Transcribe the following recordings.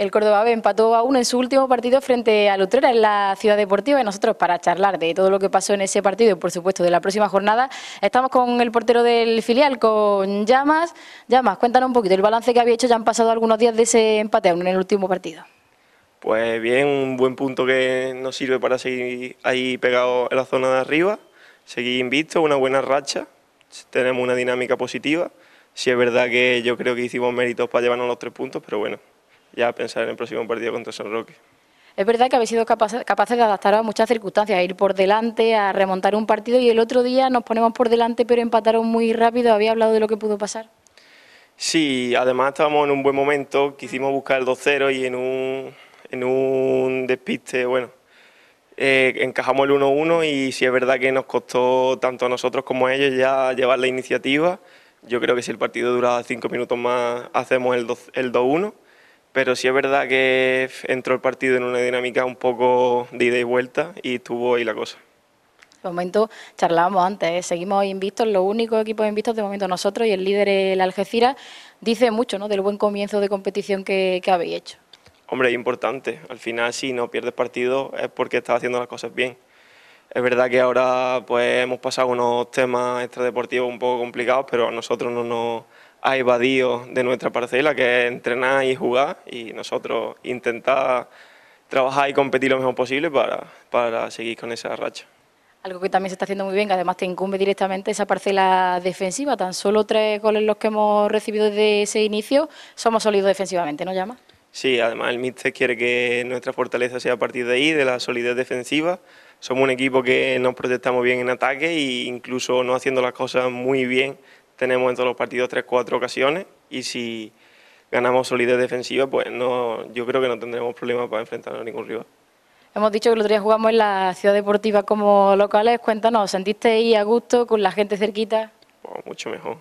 El Córdoba empató a uno en su último partido frente a Lutrera en la Ciudad Deportiva y nosotros para charlar de todo lo que pasó en ese partido y por supuesto de la próxima jornada estamos con el portero del filial, con Llamas. Llamas, cuéntanos un poquito el balance que había hecho, ya han pasado algunos días de ese empate en el último partido. Pues bien, un buen punto que nos sirve para seguir ahí pegado en la zona de arriba, seguir invicto, una buena racha, tenemos una dinámica positiva. Si es verdad que yo creo que hicimos méritos para llevarnos los tres puntos, pero bueno, ya pensar en el próximo partido contra San Roque. Es verdad que habéis sido capaces, de adaptaros a muchas circunstancias, a ir por delante, a remontar un partido y el otro día nos ponemos por delante pero empataron muy rápido. ¿Había hablado de lo que pudo pasar? Sí, además estábamos en un buen momento, quisimos buscar el 2-0 y en un, en un despiste, bueno, eh, encajamos el 1-1 y si es verdad que nos costó tanto a nosotros como a ellos ya llevar la iniciativa, yo creo que si el partido duraba cinco minutos más hacemos el 2-1, pero si es verdad que entró el partido en una dinámica un poco de ida y vuelta y estuvo ahí la cosa. De momento charlábamos antes, ¿eh? seguimos invictos, los únicos equipos invictos de momento nosotros y el líder, el Algeciras, dice mucho ¿no? del buen comienzo de competición que, que habéis hecho. Hombre, es importante. Al final, si no pierdes partido es porque estás haciendo las cosas bien. Es verdad que ahora pues, hemos pasado unos temas extradeportivos un poco complicados, pero a nosotros no nos ha evadido de nuestra parcela, que es entrenar y jugar, y nosotros intentar trabajar y competir lo mejor posible para, para seguir con esa racha. Algo que también se está haciendo muy bien, que además te incumbe directamente esa parcela defensiva. Tan solo tres goles los que hemos recibido desde ese inicio, somos sólidos defensivamente, ¿no, Llama? Sí, además el míster quiere que nuestra fortaleza sea a partir de ahí, de la solidez defensiva. Somos un equipo que nos protestamos bien en ataque e incluso no haciendo las cosas muy bien tenemos en todos los partidos 3-4 ocasiones y si ganamos solidez defensiva pues no, yo creo que no tendremos problemas para enfrentarnos a ningún rival. Hemos dicho que los otro jugamos en la ciudad deportiva como locales, cuéntanos, ¿sentiste ahí a gusto con la gente cerquita? Pues mucho mejor,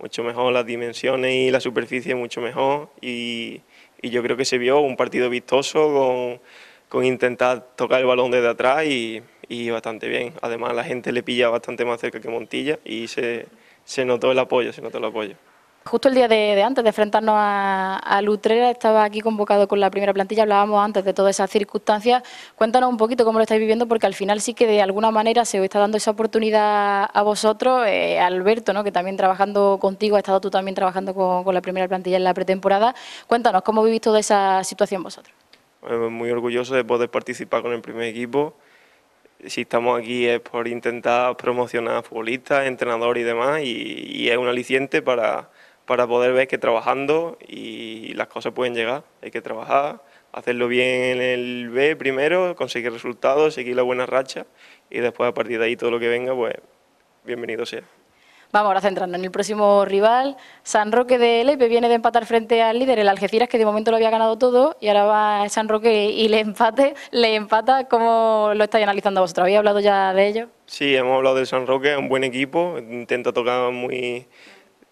mucho mejor las dimensiones y la superficie, mucho mejor y y yo creo que se vio un partido vistoso con, intentar tocar el balón desde atrás y, bastante bien. Además la gente le pilla bastante más cerca que Montilla y se notó el apoyo, se notó el apoyo. Justo el día de, antes de enfrentarnos a, Lutrera, estaba aquí convocado con la primera plantilla, hablábamos antes de todas esas circunstancias. Cuéntanos un poquito cómo lo estáis viviendo, porque al final sí que de alguna manera se os está dando esa oportunidad a vosotros, eh, Alberto, ¿no? que también trabajando contigo, ha estado tú también trabajando con, la primera plantilla en la pretemporada. Cuéntanos, ¿cómo vivís toda esa situación vosotros? Pues muy orgulloso de poder participar con el primer equipo. Si estamos aquí es por intentar promocionar futbolistas, entrenadores y demás, y es un aliciente para para poder ver que trabajando y las cosas pueden llegar. Hay que trabajar, hacerlo bien en el B primero, conseguir resultados, seguir la buena racha y después a partir de ahí todo lo que venga, pues bienvenido sea. Vamos ahora centrando en el próximo rival. San Roque de Lepe viene de empatar frente al líder, el Algeciras, que de momento lo había ganado todo, y ahora va San Roque y le empate, le empata. ¿Cómo lo estáis analizando vosotros? ¿Habéis hablado ya de ello? Sí, hemos hablado del San Roque, es un buen equipo, intenta tocar muy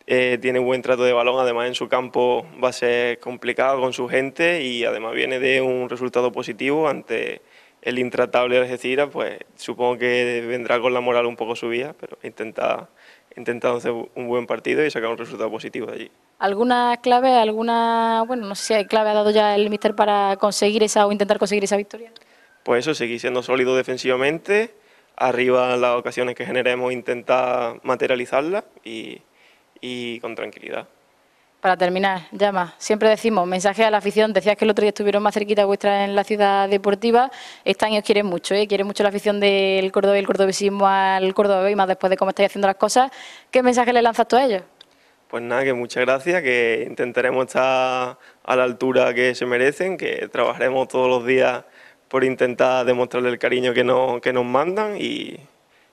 eh, tiene buen trato de balón, además en su campo va a ser complicado con su gente y además viene de un resultado positivo ante el intratable Algeciras, pues supongo que vendrá con la moral un poco subida, pero intenta, hacer un buen partido y sacar un resultado positivo de allí. ¿Alguna clave, alguna, bueno, no sé clave ha dado ya el míster para conseguir esa o intentar conseguir esa victoria? Pues eso, seguir siendo sólido defensivamente, arriba las ocasiones que generemos intentar materializarlas y y con tranquilidad. Para terminar, Llama, siempre decimos, mensaje a la afición, decías que el otro día estuvieron más cerquita vuestra en la ciudad deportiva, ...están y os quieren mucho, ¿eh? quieren mucho la afición del Córdoba y el cordobesismo al Córdoba y más después de cómo estáis haciendo las cosas, ¿qué mensaje le lanzas tú a ellos? Pues nada, que muchas gracias, que intentaremos estar a la altura que se merecen, que trabajaremos todos los días por intentar demostrarle el cariño que nos, mandan y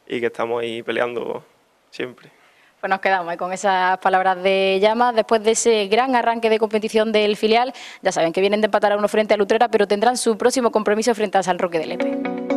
que estamos ahí peleando siempre. Pues nos quedamos con esas palabras de llama. Después de ese gran arranque de competición del filial, ya saben que vienen de empatar a uno frente a Lutrera, pero tendrán su próximo compromiso frente a San Roque del Lepe.